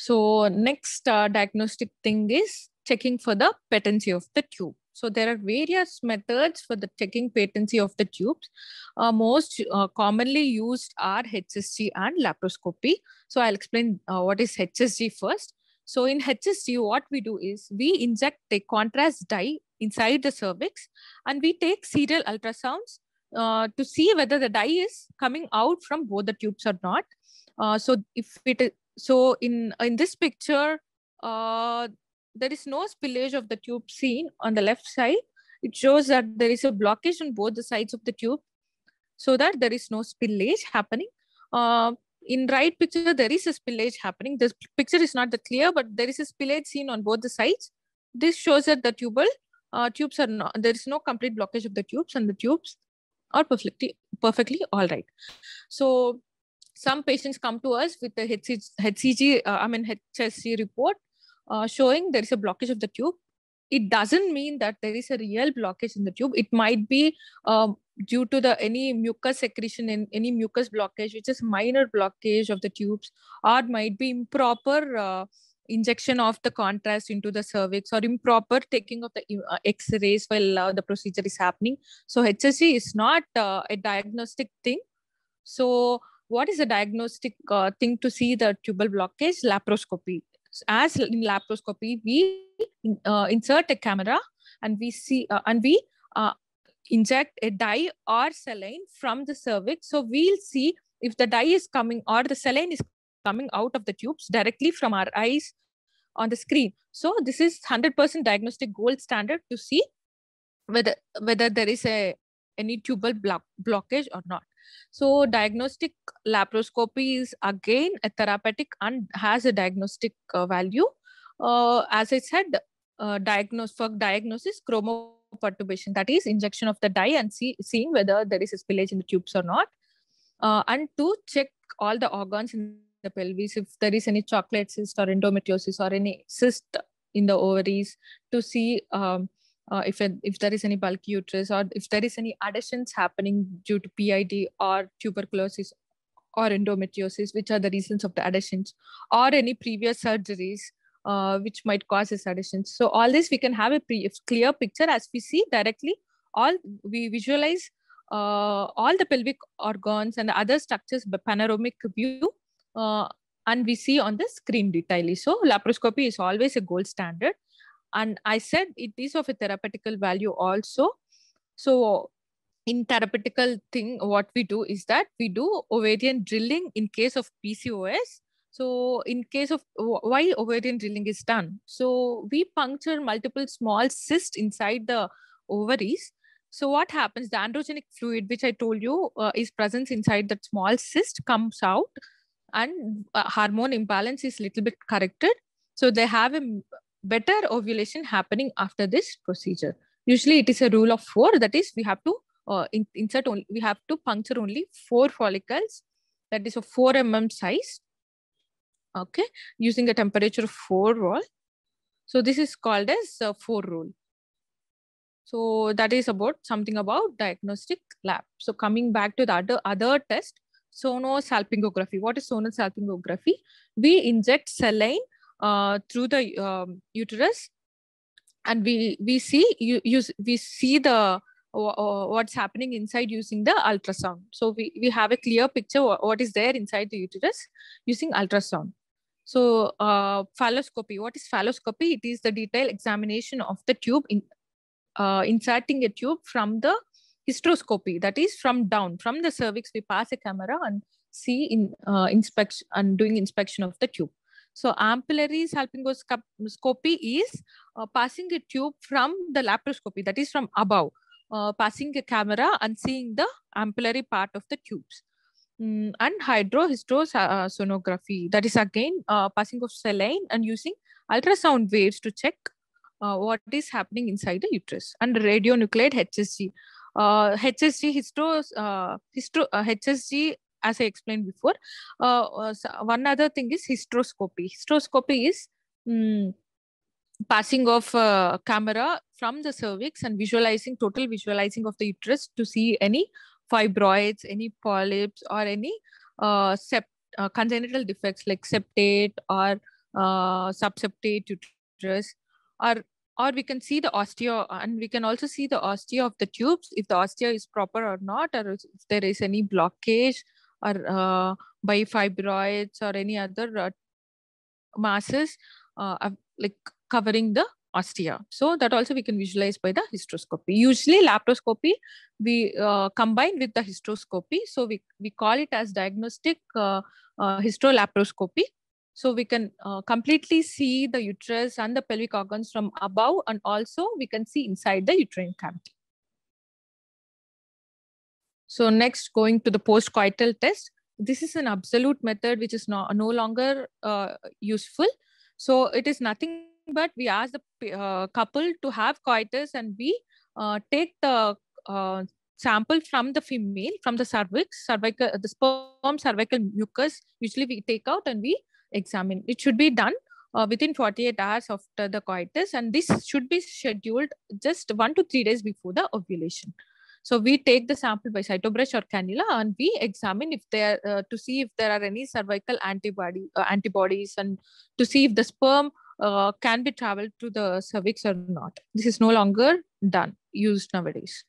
So next uh, diagnostic thing is checking for the patency of the tube. So there are various methods for the checking patency of the tubes. Uh, most uh, commonly used are HSG and laparoscopy. So I'll explain uh, what is HSG first. So in HSG, what we do is we inject a contrast dye inside the cervix and we take serial ultrasounds uh, to see whether the dye is coming out from both the tubes or not. Uh, so if it so in in this picture uh, there is no spillage of the tube seen on the left side it shows that there is a blockage on both the sides of the tube so that there is no spillage happening uh, in right picture there is a spillage happening this picture is not that clear but there is a spillage seen on both the sides this shows that the tubal uh, tubes are not there is no complete blockage of the tubes and the tubes are perfectly perfectly all right so some patients come to us with a HCG, HCG uh, I mean HSC report uh, showing there is a blockage of the tube. It doesn't mean that there is a real blockage in the tube. It might be um, due to the any mucus secretion and any mucus blockage, which is minor blockage of the tubes, or might be improper uh, injection of the contrast into the cervix or improper taking of the uh, X-rays while uh, the procedure is happening. So HSC is not uh, a diagnostic thing. So what is the diagnostic uh, thing to see the tubal blockage? Laparoscopy. As in laparoscopy, we uh, insert a camera and we see uh, and we uh, inject a dye or saline from the cervix. So we'll see if the dye is coming or the saline is coming out of the tubes directly from our eyes on the screen. So this is 100% diagnostic gold standard to see whether whether there is a any tubal block, blockage or not. So diagnostic laparoscopy is again a therapeutic and has a diagnostic uh, value. Uh, as I said, uh, diagnose for diagnosis chromoperturbation, that is injection of the dye and see, seeing whether there is a spillage in the tubes or not. Uh, and to check all the organs in the pelvis, if there is any chocolate cyst or endometriosis or any cyst in the ovaries to see um, uh, if it, if there is any bulky uterus or if there is any additions happening due to PID or tuberculosis or endometriosis, which are the reasons of the additions, or any previous surgeries uh, which might cause these additions. So all this we can have a pre- clear picture as we see directly. All we visualize uh, all the pelvic organs and the other structures by panoramic view. Uh, and we see on the screen detail. So laparoscopy is always a gold standard and i said it is of a therapeutical value also so in therapeutical thing what we do is that we do ovarian drilling in case of pcos so in case of why ovarian drilling is done so we puncture multiple small cysts inside the ovaries so what happens the androgenic fluid which i told you uh, is present inside that small cyst comes out and uh, hormone imbalance is little bit corrected so they have a better ovulation happening after this procedure. Usually it is a rule of four. That is, we have to uh, in, insert only, we have to puncture only four follicles. That is a four mm size. Okay, using a temperature four wall. So this is called as a four rule. So that is about something about diagnostic lab. So coming back to the other, other test, sonosalpingography. What is sonosalpingography? We inject saline uh, through the um, uterus and we we see you use we see the what's happening inside using the ultrasound so we, we have a clear picture what is there inside the uterus using ultrasound so uh, phalloscopy what is phalloscopy it is the detailed examination of the tube in uh, inserting a tube from the hysteroscopy that is from down from the cervix we pass a camera and see in uh, inspection and doing inspection of the tube so ampullary salpingoscopy is uh, passing a tube from the laparoscopy, that is from above, uh, passing a camera and seeing the ampullary part of the tubes. Mm, and hydrohistosonography, uh, that is again uh, passing of saline and using ultrasound waves to check uh, what is happening inside the uterus. And radionuclide HSG. HSG, uh, histo, histo, HSG as I explained before. Uh, uh, so one other thing is hysteroscopy. Hysteroscopy is um, passing of uh, camera from the cervix and visualizing, total visualizing of the uterus to see any fibroids, any polyps, or any uh, sept, uh, congenital defects like septate or uh, subseptate uterus, or or we can see the osteo, and we can also see the osteo of the tubes if the osteo is proper or not, or if there is any blockage or uh, by fibroids or any other uh, masses uh, like covering the ostea. So that also we can visualize by the hysteroscopy. Usually laparoscopy we uh, combine with the hysteroscopy. So we, we call it as diagnostic uh, uh, histolaparoscopy. So we can completely see the uterus and the pelvic organs from above and also we can see inside the uterine cavity. So next, going to the postcoital test. This is an absolute method which is no, no longer uh, useful. So it is nothing but we ask the uh, couple to have coitus and we uh, take the uh, sample from the female, from the cervix, cervical, the sperm, cervical mucus. Usually we take out and we examine. It should be done uh, within 48 hours after the coitus and this should be scheduled just one to three days before the ovulation so we take the sample by cytobrush or cannula and we examine if there uh, to see if there are any cervical antibody uh, antibodies and to see if the sperm uh, can be traveled to the cervix or not. This is no longer done used nowadays.